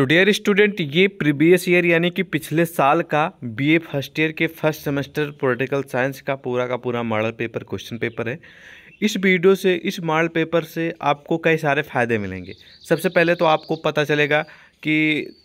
तो dear student ये previous year यानी कि पिछले साल का बीए फर्स्ट ईयर के फर्स्ट सेमेस्टर पॉलिटिकल साइंस का पूरा का पूरा मॉडल पेपर क्वेश्चन पेपर है इस वीडियो से इस मॉडल पेपर से आपको कई सारे फ़ायदे मिलेंगे सबसे पहले तो आपको पता चलेगा कि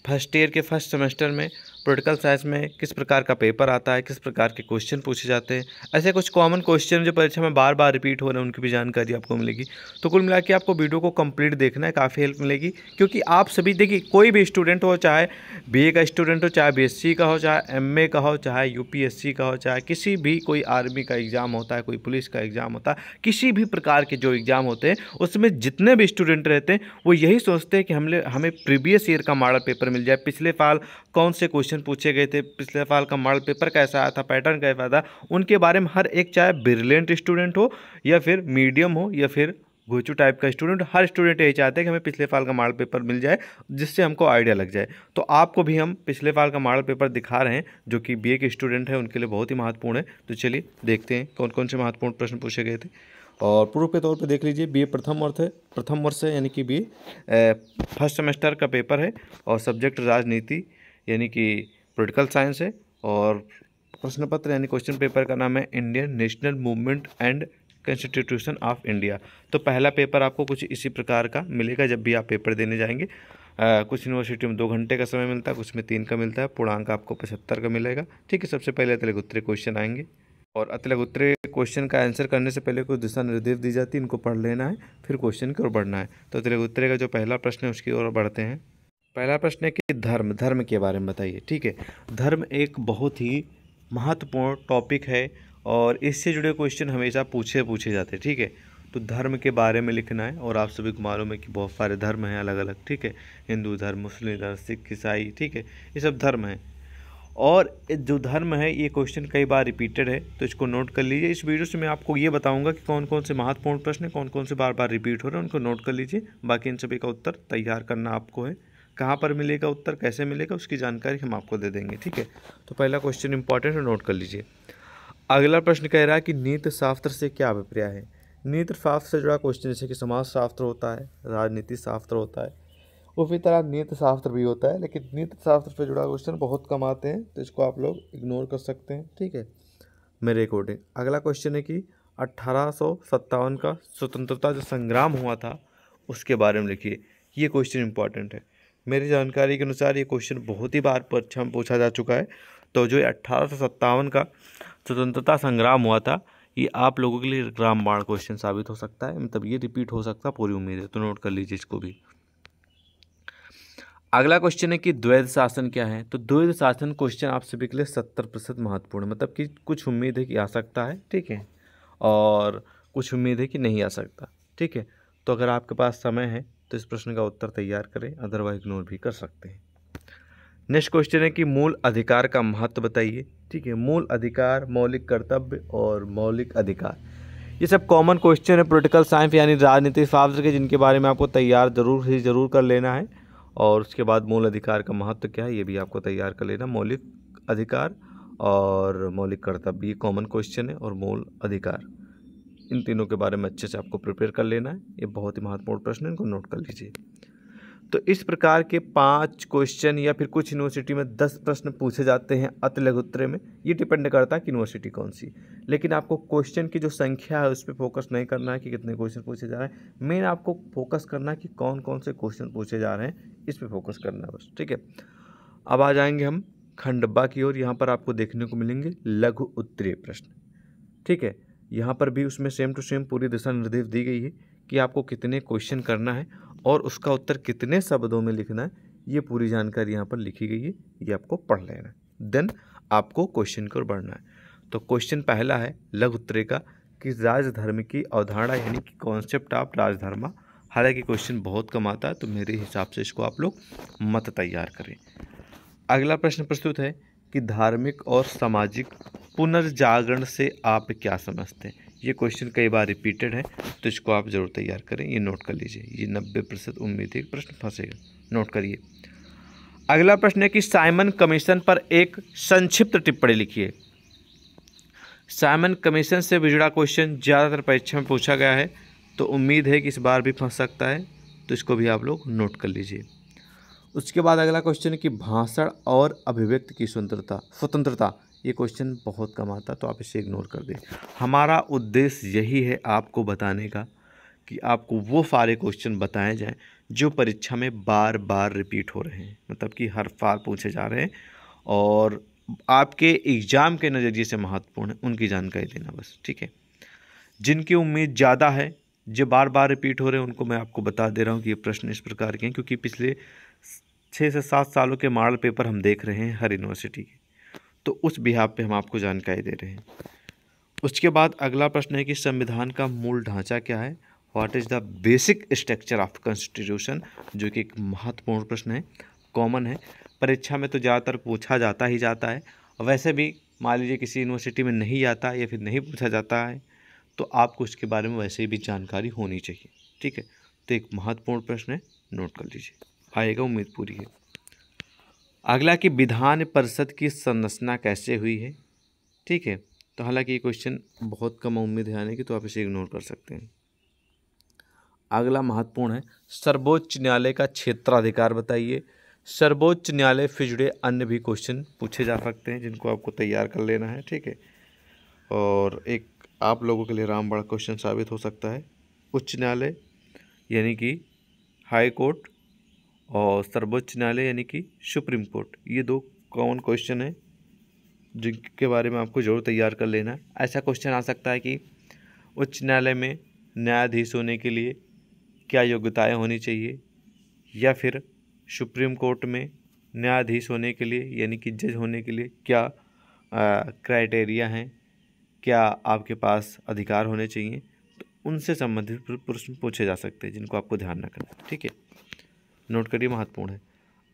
फर्स्ट ईयर के फर्स्ट सेमेस्टर में पोलिटिकल साइंस में किस प्रकार का पेपर आता है किस प्रकार के क्वेश्चन पूछे जाते हैं ऐसे कुछ कॉमन क्वेश्चन जो परीक्षा में बार बार रिपीट हो रहे हैं उनकी भी जानकारी आपको मिलेगी तो कुल मिला आपको वीडियो को कंप्लीट देखना है काफ़ी हेल्प मिलेगी क्योंकि आप सभी देखिए कोई भी स्टूडेंट हो चाहे बी का स्टूडेंट हो चाहे बी का हो चाहे एम का हो चाहे यू का हो चाहे किसी भी कोई आर्मी का एग्ज़ाम होता है कोई पुलिस का एग्ज़ाम होता है किसी भी प्रकार के जो एग्ज़ाम होते हैं उसमें जितने भी स्टूडेंट रहते हैं वो यही सोचते हैं कि हमले हमें प्रीवियस ईयर का मॉडल पेपर मिल जाए पिछले साल कौन से क्वेश्चन क्वेश्चन पूछे गए थे पिछले साल का मॉडल पेपर कैसा आया था पैटर्न कैसा था उनके बारे में हर एक चाहे ब्रिलियंट स्टूडेंट हो या फिर मीडियम हो या फिर घोचू टाइप का स्टूडेंट हर स्टूडेंट यही चाहते हैं कि हमें पिछले साल का मॉडल पेपर मिल जाए जिससे हमको आइडिया लग जाए तो आपको भी हम पिछले साल का मॉडल पेपर दिखा रहे हैं जो कि बीए के स्टूडेंट हैं उनके लिए बहुत ही महत्वपूर्ण है तो चलिए देखते हैं कौन कौन से महत्वपूर्ण प्रश्न पूछे गए थे और प्रूफ के तौर पर देख लीजिए बी प्रथम वर्ष है प्रथम वर्ष है यानी कि बी फर्स्ट सेमेस्टर का पेपर है और सब्जेक्ट राजनीति यानी कि पोलिटिकल साइंस है और प्रश्न पत्र यानी क्वेश्चन पेपर का नाम है Indian national movement and constitution of India तो पहला पेपर आपको कुछ इसी प्रकार का मिलेगा जब भी आप पेपर देने जाएंगे आ, कुछ यूनिवर्सिटी में दो घंटे का समय मिलता है कुछ में तीन का मिलता है पूर्णांक आपको पचहत्तर का मिलेगा ठीक है सबसे पहले अतिलक उत्तरे क्वेश्चन आएंगे और अतिलक उत्तरे क्वेश्चन का आंसर करने से पहले कुछ दिशा निर्देश दी जाती है इनको पढ़ लेना है फिर क्वेश्चन की ओर बढ़ना है तो अतिलक उत्तरे का जो पहला प्रश्न है उसकी ओर बढ़ते हैं पहला प्रश्न है कि धर्म धर्म के बारे में बताइए ठीक है धर्म एक बहुत ही महत्वपूर्ण टॉपिक है और इससे जुड़े क्वेश्चन हमेशा पूछे पूछे जाते हैं ठीक है तो धर्म के बारे में लिखना है और आप सभी को मालूम है कि बहुत सारे धर्म हैं अलग अलग ठीक है हिंदू धर्म मुस्लिम धर्म सिख ईसाई ठीक है ये सब धर्म हैं और जो धर्म है ये क्वेश्चन कई बार रिपीटेड है तो इसको नोट कर लीजिए इस वीडियो से मैं आपको ये बताऊंगा कि कौन कौन से महत्वपूर्ण प्रश्न कौन कौन से बार बार रिपीट हो रहे हैं उनको नोट कर लीजिए बाकी इन सभी का उत्तर तैयार करना आपको है कहाँ पर मिलेगा उत्तर कैसे मिलेगा उसकी जानकारी हम आपको दे देंगे ठीक है तो पहला क्वेश्चन इंपॉर्टेंट है नोट कर लीजिए अगला प्रश्न कह रहा है कि नीत शास्त्र से क्या अभिप्राय है नीत शास्त्र से जुड़ा क्वेश्चन जैसे कि समाज शास्त्र होता है राजनीति शास्त्र होता है उसी तरह नीत शास्त्र भी होता है लेकिन नीत शास्त्र से जुड़ा क्वेश्चन बहुत कम आते हैं तो इसको आप लोग इग्नोर कर सकते हैं ठीक है मेरे अकॉर्डिंग अगला क्वेश्चन है कि अट्ठारह का स्वतंत्रता जो संग्राम हुआ था उसके बारे में लिखिए ये क्वेश्चन इंपॉर्टेंट है मेरी जानकारी के अनुसार ये क्वेश्चन बहुत ही बार परीक्षा में पूछा जा चुका है तो जो अट्ठारह का स्वतंत्रता संग्राम हुआ था ये आप लोगों के लिए रामबाण क्वेश्चन साबित हो सकता है मतलब ये रिपीट हो सकता है पूरी उम्मीद है तो नोट कर लीजिए इसको भी अगला क्वेश्चन है कि द्वैध शासन क्या है तो द्वैध शासन क्वेश्चन आप सभी के लिए सत्तर प्रतिशत महत्वपूर्ण मतलब कि कुछ उम्मीद है कि आ सकता है ठीक है और कुछ उम्मीद है कि नहीं आ सकता ठीक है तो अगर आपके पास समय है तो इस प्रश्न का उत्तर तैयार करें अदरवाइज इग्नोर भी कर सकते हैं नेक्स्ट क्वेश्चन है कि मूल अधिकार का महत्व बताइए ठीक है मूल अधिकार मौलिक कर्तव्य और मौलिक अधिकार ये सब कॉमन क्वेश्चन है पोलिटिकल साइंस यानी राजनीतिक शास्त्र के जिनके बारे में आपको तैयार ज़रूर ही ज़रूर कर लेना है और उसके बाद मूल अधिकार का महत्व क्या है ये भी आपको तैयार कर लेना मौलिक अधिकार और मौलिक कर्तव्य ये कॉमन क्वेश्चन है और मूल अधिकार इन तीनों के बारे में अच्छे से आपको प्रिपेयर कर लेना है ये बहुत ही महत्वपूर्ण प्रश्न है इनको नोट कर लीजिए तो इस प्रकार के पांच क्वेश्चन या फिर कुछ यूनिवर्सिटी में दस प्रश्न पूछे जाते हैं अत लघुत्तरे में ये डिपेंड करता है कि यूनिवर्सिटी कौन सी लेकिन आपको क्वेश्चन की जो संख्या है उस पर फोकस नहीं करना है कि कितने क्वेश्चन पूछे जा रहे हैं मेन आपको फोकस करना है कि कौन कौन से क्वेश्चन पूछे जा रहे हैं इस पर फोकस करना है बस ठीक है अब आ जाएंगे हम खंडब्बा की ओर यहाँ पर आपको देखने को मिलेंगे लघु उत्तरीय प्रश्न ठीक है यहाँ पर भी उसमें सेम टू सेम पूरी दिशा निर्देश दी गई है कि आपको कितने क्वेश्चन करना है और उसका उत्तर कितने शब्दों में लिखना है ये पूरी जानकारी यहाँ पर लिखी गई है ये आपको पढ़ लेना है देन आपको क्वेश्चन की ओर बढ़ना है तो क्वेश्चन पहला है लघु उत्तरे का कि राजधर्म की अवधारणा यानी कि कॉन्सेप्ट ऑफ राजधर्मा हालांकि क्वेश्चन बहुत कम आता है तो मेरे हिसाब से इसको आप लोग मत तैयार करें अगला प्रश्न प्रस्तुत है कि धार्मिक और सामाजिक पुनर्जागरण से आप क्या समझते हैं ये क्वेश्चन कई बार रिपीटेड है तो इसको आप ज़रूर तैयार करें ये नोट कर लीजिए ये नब्बे प्रतिशत उम्मीद है प्रश्न फंसेगा नोट करिए अगला प्रश्न है कि साइमन कमीशन पर एक संक्षिप्त टिप्पणी लिखिए साइमन कमीशन से भी जुड़ा क्वेश्चन ज़्यादातर परीक्षा में पूछा गया है तो उम्मीद है कि इस बार भी फंस सकता है तो इसको भी आप लोग नोट कर लीजिए उसके बाद अगला क्वेश्चन है कि भाषण और अभिव्यक्ति की स्वतंत्रता स्वतंत्रता ये क्वेश्चन बहुत कम आता तो आप इसे इग्नोर कर दें हमारा उद्देश्य यही है आपको बताने का कि आपको वो सारे क्वेश्चन बताए जाएँ जो परीक्षा में बार बार रिपीट हो रहे हैं मतलब कि हर बार पूछे जा रहे हैं और आपके एग्ज़ाम के नज़रिए से महत्वपूर्ण है उनकी जानकारी देना बस ठीक है जिनकी उम्मीद ज़्यादा है जो बार बार रिपीट हो रहे हैं उनको मैं आपको बता दे रहा हूँ कि ये प्रश्न इस प्रकार के हैं क्योंकि पिछले छः से सात सालों के मॉडल पेपर हम देख रहे हैं हर यूनिवर्सिटी के तो उस बिहाब पे हम आपको जानकारी दे रहे हैं उसके बाद अगला प्रश्न है कि संविधान का मूल ढांचा क्या है what is the basic structure of constitution जो कि एक महत्वपूर्ण प्रश्न है कॉमन है परीक्षा में तो ज़्यादातर पूछा जाता ही जाता है वैसे भी मान लीजिए किसी यूनिवर्सिटी में नहीं आता या फिर नहीं पूछा जाता है तो आपको उसके बारे में वैसे भी जानकारी होनी चाहिए ठीक है तो एक महत्वपूर्ण प्रश्न है नोट कर लीजिए आएगा उम्मीद पूरी है अगला कि विधान परिषद की संरचना कैसे हुई है ठीक है तो हालांकि ये क्वेश्चन बहुत कम उम्मीद है आने की तो आप इसे इग्नोर कर सकते हैं अगला महत्वपूर्ण है सर्वोच्च न्यायालय का क्षेत्राधिकार बताइए सर्वोच्च न्यायालय से जुड़े अन्य भी क्वेश्चन पूछे जा सकते हैं जिनको आपको तैयार कर लेना है ठीक है और एक आप लोगों के लिए रामबाड़ा क्वेश्चन साबित हो सकता है उच्च न्यायालय यानी कि हाई कोर्ट और सर्वोच्च न्यायालय यानी कि सुप्रीम कोर्ट ये दो कॉमन क्वेश्चन हैं जिनके बारे में आपको जरूर तैयार कर लेना ऐसा क्वेश्चन आ सकता है कि उच्च न्यायालय में न्यायाधीश होने के लिए क्या योग्यताएं होनी चाहिए या फिर सुप्रीम कोर्ट में न्यायाधीश होने के लिए यानी कि जज होने के लिए क्या क्राइटेरिया हैं क्या आपके पास अधिकार होने चाहिए तो उनसे संबंधित प्रश्न पूछे जा सकते हैं जिनको आपको ध्यान रखना ठीक है नोट करिए महत्वपूर्ण है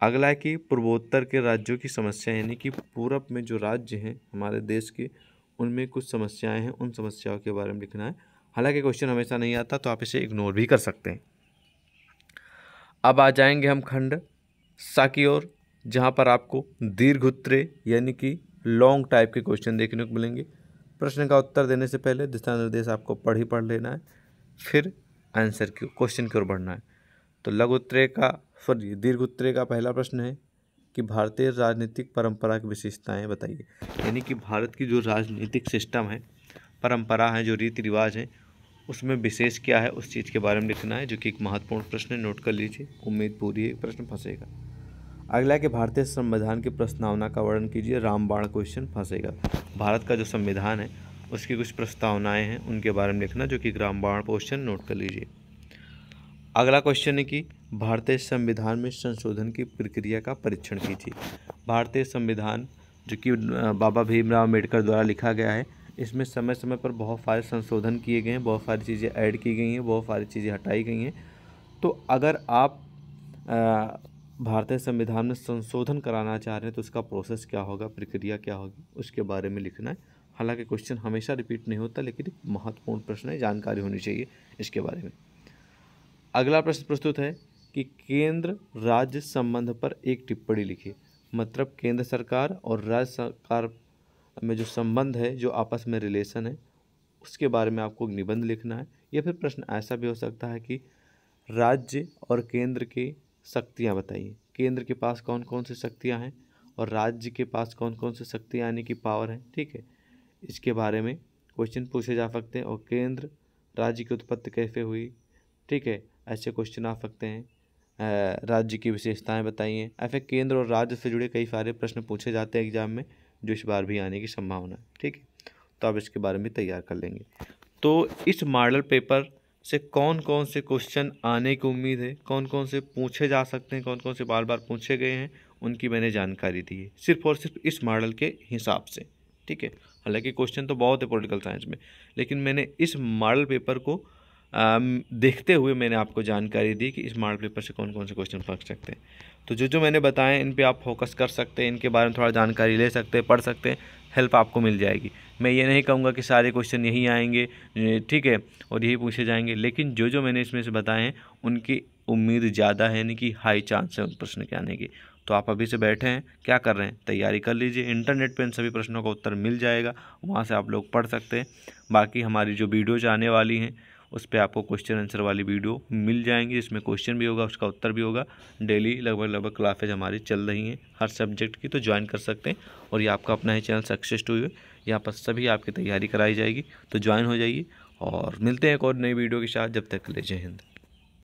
अगला है कि पूर्वोत्तर के राज्यों की समस्या यानी कि पूरब में जो राज्य हैं हमारे देश के उनमें कुछ समस्याएं हैं उन समस्याओं के बारे में लिखना है हालांकि क्वेश्चन हमेशा नहीं आता तो आप इसे इग्नोर भी कर सकते हैं अब आ जाएंगे हम खंड सा की ओर जहाँ पर आपको दीर्घ उत्तरे यानी कि लॉन्ग टाइप के क्वेश्चन देखने को मिलेंगे प्रश्न का उत्तर देने से पहले दिशा निर्देश आपको पढ़ ही पढ़ लेना है फिर आंसर की क्वेश्चन की ओर बढ़ना है तो लघु उत्तरे का सॉरी दीर्घ उत्तरे का पहला प्रश्न है कि भारतीय राजनीतिक परंपरा की विशेषताएं बताइए यानी कि भारत की जो राजनीतिक सिस्टम है परंपरा है जो रीति रिवाज है उसमें विशेष क्या है उस चीज़ के बारे में लिखना है जो कि एक महत्वपूर्ण प्रश्न है नोट कर लीजिए उम्मीद पूरी है प्रश्न फंसेगा अगला कि भारतीय संविधान की प्रस्तावना का वर्णन कीजिए रामबाण क्वेश्चन फंसेगा भारत का जो संविधान है उसकी कुछ प्रस्तावनाएँ हैं उनके बारे में लिखना जो कि रामबाण क्वेश्चन नोट कर लीजिए अगला क्वेश्चन है कि भारतीय संविधान में संशोधन की प्रक्रिया का परीक्षण की थी भारतीय संविधान जो कि बाबा भीमराव अम्बेडकर द्वारा लिखा गया है इसमें समय समय पर बहुत सारे संशोधन किए गए हैं बहुत सारी चीज़ें ऐड की गई हैं बहुत सारी चीज़ें हटाई गई हैं तो अगर आप भारतीय संविधान में संशोधन कराना चाह रहे हैं तो उसका प्रोसेस क्या होगा प्रक्रिया क्या होगी उसके बारे में लिखना है हालांकि क्वेश्चन हमेशा रिपीट नहीं होता लेकिन एक महत्वपूर्ण प्रश्न है जानकारी होनी चाहिए इसके बारे में अगला प्रश्न प्रस्तुत है कि केंद्र राज्य संबंध पर एक टिप्पणी लिखिए मतलब केंद्र सरकार और राज्य सरकार में जो संबंध है जो आपस में रिलेशन है उसके बारे में आपको निबंध लिखना है या फिर प्रश्न ऐसा भी हो सकता है कि राज्य और केंद्र की शक्तियाँ बताइए केंद्र के पास कौन कौन सी शक्तियाँ हैं और राज्य के पास कौन कौन सी शक्तियाँ यानी कि पावर हैं ठीक है इसके बारे में क्वेश्चन पूछे जा सकते हैं और केंद्र राज्य की उत्पत्ति कैसे हुई ठीक है ऐसे क्वेश्चन आ सकते हैं राज्य की विशेषताएं बताइए ऐसे केंद्र और राज्य से जुड़े कई सारे प्रश्न पूछे जाते हैं एग्जाम में जो इस बार भी आने की संभावना है ठीक है तो आप इसके बारे में तैयार कर लेंगे तो इस मॉडल पेपर से कौन कौन से क्वेश्चन आने की उम्मीद है कौन कौन से पूछे जा सकते हैं कौन कौन से बार बार पूछे गए हैं उनकी मैंने जानकारी दी है सिर्फ और सिर्फ इस मॉडल के हिसाब से ठीक है हालांकि क्वेश्चन तो बहुत है पॉलिटिकल साइंस में लेकिन मैंने इस मॉडल पेपर को Um, देखते हुए मैंने आपको जानकारी दी कि स्मार्ट पेपर से कौन कौन से क्वेश्चन पढ़ सकते हैं तो जो जो मैंने बताए इन पर आप फोकस कर सकते हैं इनके बारे में थोड़ा जानकारी ले सकते हैं पढ़ सकते हैं हेल्प आपको मिल जाएगी मैं ये नहीं कहूँगा कि सारे क्वेश्चन यही आएंगे ठीक है और यही पूछे जाएंगे लेकिन जो जो मैंने इसमें से बताए हैं उनकी उम्मीद ज़्यादा है यानी कि हाई चांस है उन प्रश्न के आने की तो आप अभी से बैठे हैं क्या कर रहे हैं तैयारी कर लीजिए इंटरनेट पर इन सभी प्रश्नों का उत्तर मिल जाएगा वहाँ से आप लोग पढ़ सकते हैं बाकी हमारी जो वीडियोज आने वाली हैं उस पर आपको क्वेश्चन आंसर वाली वीडियो मिल जाएंगी जिसमें क्वेश्चन भी होगा उसका उत्तर भी होगा डेली लगभग लगभग क्लासेज हमारी चल रही हैं हर सब्जेक्ट की तो ज्वाइन कर सकते हैं और ये आपका अपना ही चैनल सक्सेस टू है यहाँ पर सभी आपकी तैयारी कराई जाएगी तो ज्वाइन हो जाइए और मिलते हैं एक और नई वीडियो के साथ जब तक ले जय हिंद